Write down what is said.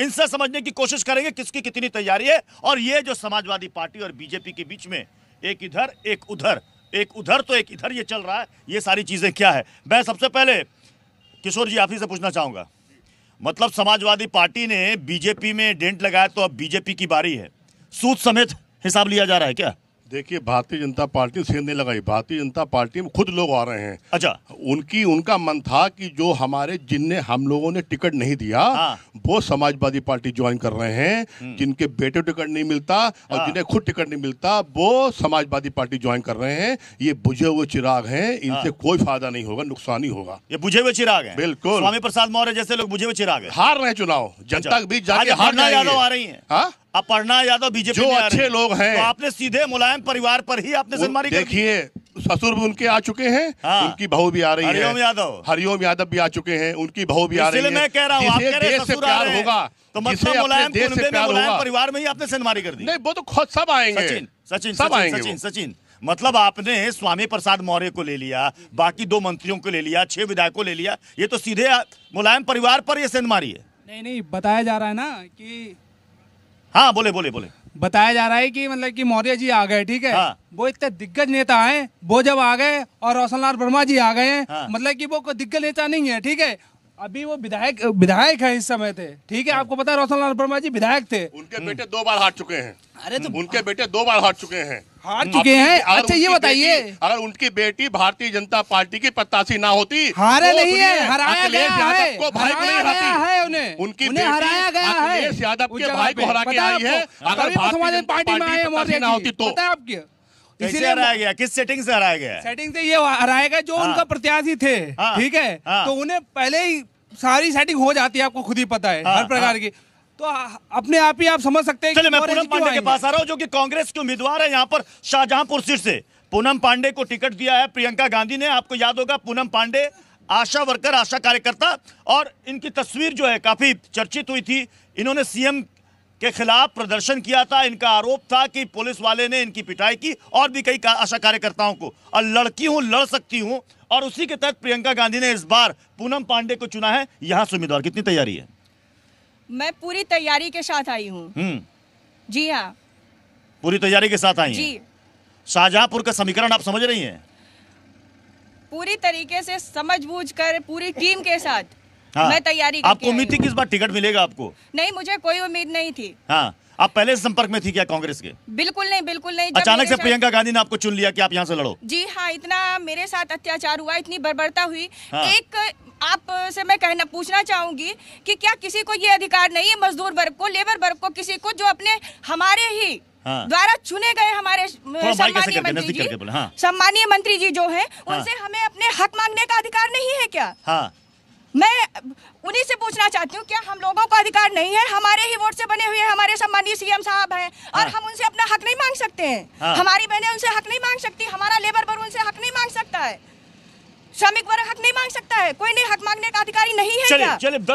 इनसे समझने की कोशिश करेंगे किसकी कितनी तैयारी है और ये जो समाजवादी पार्टी और बीजेपी के बीच में एक इधर एक उधर एक उधर तो एक इधर ये चल रहा है ये सारी चीज़ें क्या है मैं सबसे पहले किशोर जी आप ही से पूछना चाहूंगा मतलब समाजवादी पार्टी ने बीजेपी में डेंट लगाया तो अब बीजेपी की बारी है सूद समेत हिसाब लिया जा रहा है क्या देखिए भारतीय जनता पार्टी सेंध नहीं लगाई भारतीय जनता पार्टी में खुद लोग आ रहे हैं अच्छा उनकी उनका मन था कि जो हमारे जिनने हम लोगों ने टिकट नहीं दिया हाँ। वो समाजवादी पार्टी ज्वाइन कर रहे हैं हम्म। जिनके बेटे टिकट नहीं मिलता और हाँ। जिन्हें खुद टिकट नहीं मिलता वो समाजवादी पार्टी ज्वाइन कर रहे हैं ये बुझे हुए चिराग है हाँ। इनसे कोई फायदा नहीं होगा नुकसान ही होगा ये बुझे हुए चिराग है बिल्कुल स्वामी प्रसाद मौर्य जैसे लोग बुझे हुए चिराग है हार रहे चुनाव जनता अच्छा। के बीच जाके हार आ रही है हाँ? अपर्णा यादव बीजेपी जो अच्छे लोग हैं तो आपने सीधे मुलायम परिवार पर ही आपने जिम्मेदारी देखिए ससुर भी उनके आ चुके हैं हाँ। उनकी बहू भी आ रही है हरिओम यादव हरिओम यादव भी आ चुके हैं उनकी बहू भी आ रही है मैं कह रहा हूँ प्यार होगा तो मतलब मुलायम परिवार में ही आपने जिम्मेदारी कर दी नहीं वो तो खुद सब आएंगे सचिन सचिन सब आएंगे सचिन सचिन मतलब आपने स्वामी प्रसाद मौर्य को ले लिया बाकी दो मंत्रियों को ले लिया छह विधायकों ले लिया ये तो सीधे मुलायम परिवार पर ये सेंध मारी है नहीं नहीं बताया जा रहा है ना कि हाँ बोले बोले बोले बताया जा रहा है कि मतलब कि मौर्य जी आ गए ठीक है हाँ। वो इतने दिग्गज नेता हैं वो जब आ गए और रोशन लाल वर्मा जी आ गए हैं हाँ। मतलब कि वो कोई दिग्गज नेता नहीं है ठीक है अभी वो विधायक विधायक है इस समय थे ठीक है हाँ। आपको पता है रोशन लाल वर्मा जी विधायक थे उनके बेटे दो बार हार चुके हैं अरे तो उनके बेटे दो बार हार चुके हैं हार चुके हैं अच्छा ये बताइए अगर उनकी बेटी भारतीय जनता पार्टी की प्रत्याशी ना होती हारे तो नहीं है हराया गया है को भाई को नहीं है उन्हें उनकी उन्हें हराया गया है अखिलेश यादव के भाई को हरा के आई है अगर भारतीय जनता पार्टी में आए ना होती तो इसीलिए हराया गया किस सेटिंग से हराया गया सेटिंग से ये हराया गया जो हाँ। उनका प्रत्याशी थे हाँ। ठीक है हाँ। तो उन्हें पहले ही सारी सेटिंग हो जाती है आपको खुद ही पता है हर प्रकार की तो अपने आप ही आप समझ सकते हैं मैं पूनम पांडे के पास आ रहा हूँ जो कि कांग्रेस के उम्मीदवार है यहाँ पर शाहजहांपुर सीट से पूनम पांडे को टिकट दिया है प्रियंका गांधी ने आपको याद होगा पूनम पांडे आशा वर्कर आशा कार्यकर्ता और इनकी तस्वीर जो है काफी चर्चित हुई थी इन्होंने सीएम के खिलाफ प्रदर्शन किया था इनका आरोप था कि पुलिस वाले ने इनकी पिटाई की और भी कई आशा कार्यकर्ताओं को और लड़की हूँ लड़ सकती हूँ और उसी के तहत प्रियंका गांधी ने इस बार पूनम पांडे को चुना है यहां से उम्मीदवार कितनी तैयारी है मैं पूरी तैयारी के साथ आई हूँ हम्म। जी हाँ पूरी तैयारी के साथ आई जी शाहजहांपुर का समीकरण आप समझ रही हैं पूरी तरीके से समझ बूझ कर पूरी टीम के साथ हाँ। मैं तैयारी आपको उम्मीद थी किस बार टिकट मिलेगा आपको नहीं मुझे कोई उम्मीद नहीं थी हाँ आप पहले संपर्क में थी क्या कांग्रेस के बिल्कुल नहीं बिल्कुल नहीं अचानक से प्रियंका गांधी ने आपको चुन लिया कि आप यहाँ से लड़ो जी हाँ इतना मेरे साथ अत्याचार हुआ इतनी बर्बरता हुई हाँ। एक आप से मैं कहना पूछना चाहूंगी कि क्या किसी को ये अधिकार नहीं है मजदूर वर्ग को लेबर वर्ग को किसी को जो अपने हमारे ही हाँ। द्वारा चुने गए हमारे सम्मानीय मंत्री जी हाँ। सम्मानीय मंत्री जी जो है हाँ। उनसे हमें अपने हक मांगने का अधिकार नहीं है क्या हाँ मैं उन्हीं से पूछना चाहती हूँ क्या हम लोगों का अधिकार नहीं है हमारे ही वोट से बने हुए हमारे सम्मानीय सीएम साहब हैं और हाँ। हम उनसे अपना हक नहीं मांग सकते हैं हाँ। हमारी बहनें उनसे हक नहीं मांग सकती हमारा लेबर वर्ग उनसे हक नहीं मांग सकता है श्रमिक वर्ग हक नहीं मांग सकता है कोई नहीं हक मांगने का अधिकारी नहीं है चले, क्या? चले,